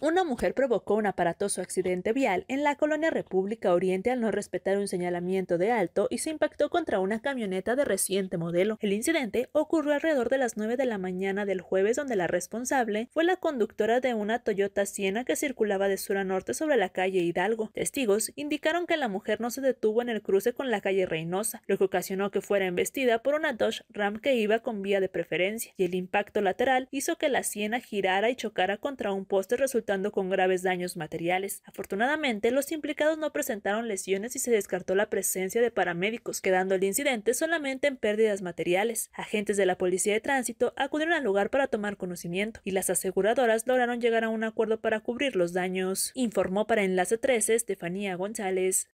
Una mujer provocó un aparatoso accidente vial en la colonia República Oriente al no respetar un señalamiento de alto y se impactó contra una camioneta de reciente modelo. El incidente ocurrió alrededor de las 9 de la mañana del jueves donde la responsable fue la conductora de una Toyota Siena que circulaba de sur a norte sobre la calle Hidalgo. Testigos indicaron que la mujer no se detuvo en el cruce con la calle Reynosa, lo que ocasionó que fuera embestida por una Dodge Ram que iba con vía de preferencia y el impacto lateral hizo que la Siena girara y chocara contra un poste resultando con graves daños materiales. Afortunadamente, los implicados no presentaron lesiones y se descartó la presencia de paramédicos, quedando el incidente solamente en pérdidas materiales. Agentes de la Policía de Tránsito acudieron al lugar para tomar conocimiento y las aseguradoras lograron llegar a un acuerdo para cubrir los daños, informó para Enlace 13 Estefanía González.